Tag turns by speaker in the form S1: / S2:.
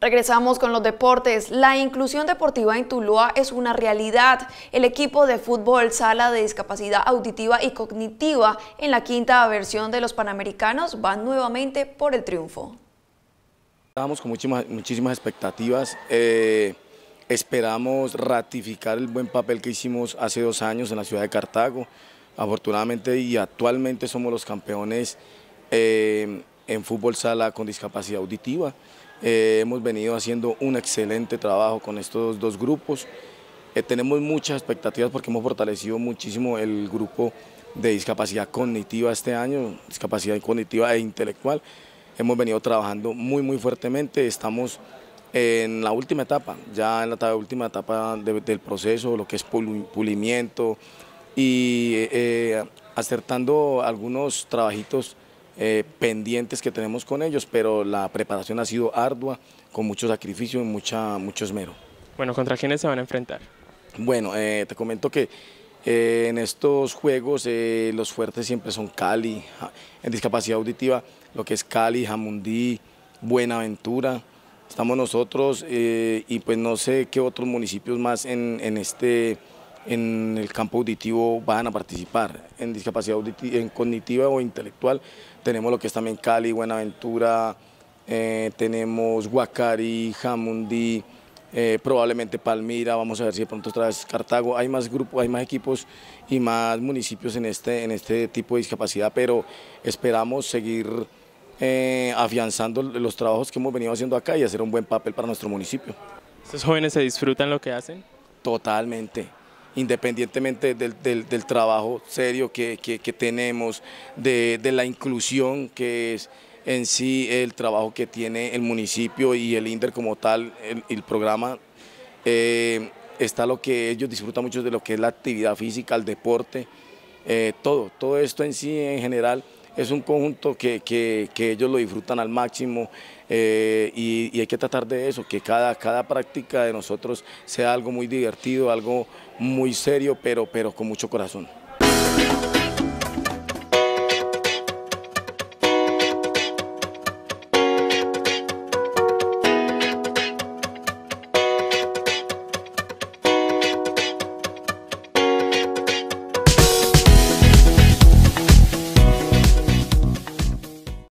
S1: Regresamos con los deportes. La inclusión deportiva en Tuluá es una realidad. El equipo de fútbol sala de discapacidad auditiva y cognitiva en la quinta versión de los Panamericanos va nuevamente por el triunfo. Estábamos con muchísimas, expectativas. Eh, esperamos ratificar el buen papel que hicimos hace dos años en la ciudad de Cartago. Afortunadamente y actualmente somos los campeones eh, en fútbol sala con discapacidad auditiva. Eh, hemos venido haciendo un excelente trabajo con estos dos grupos. Eh, tenemos muchas expectativas porque hemos fortalecido muchísimo el grupo de discapacidad cognitiva este año, discapacidad cognitiva e intelectual. Hemos venido trabajando muy, muy fuertemente. Estamos en la última etapa, ya en la última etapa del proceso, lo que es pulimiento y eh, acertando algunos trabajitos eh, pendientes que tenemos con ellos, pero la preparación ha sido ardua, con mucho sacrificio y mucha, mucho esmero. Bueno, ¿contra quiénes se van a enfrentar? Bueno, eh, te comento que eh, en estos juegos los fuertes siempre son Cali, en discapacidad auditiva, lo que es Cali, Jamundí, Buenaventura. Estamos nosotros y pues no sé qué otros municipios más en este en el campo auditivo van a participar. En discapacidad auditiva, en cognitiva o intelectual tenemos lo que es también Cali, Buenaventura, eh, tenemos Huacari, Jamundí, eh, probablemente Palmira, vamos a ver si de pronto otra vez Cartago, hay más grupos, hay más equipos y más municipios en este, en este tipo de discapacidad, pero esperamos seguir eh, afianzando los trabajos que hemos venido haciendo acá y hacer un buen papel para nuestro municipio. ¿Estos jóvenes se disfrutan lo que hacen? Totalmente, independientemente del, trabajo serio que, tenemos, de, la inclusión que es en sí el trabajo que tiene el municipio y el INDER como tal, el, programa, eh, está lo que ellos disfrutan mucho de lo que es la actividad física, el deporte, eh, todo, todo esto en sí en general es un conjunto que, ellos lo disfrutan al máximo eh, y, y, hay que tratar de eso, que cada, cada práctica de nosotros sea algo muy divertido, algo muy serio, pero, pero con mucho corazón.